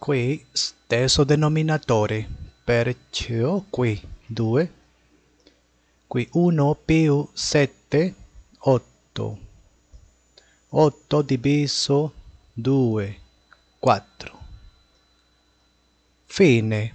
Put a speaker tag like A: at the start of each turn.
A: qui stesso denominatore, perciò qui 2, qui 1 più 7, 8, 8 diviso 2, 4. Fine.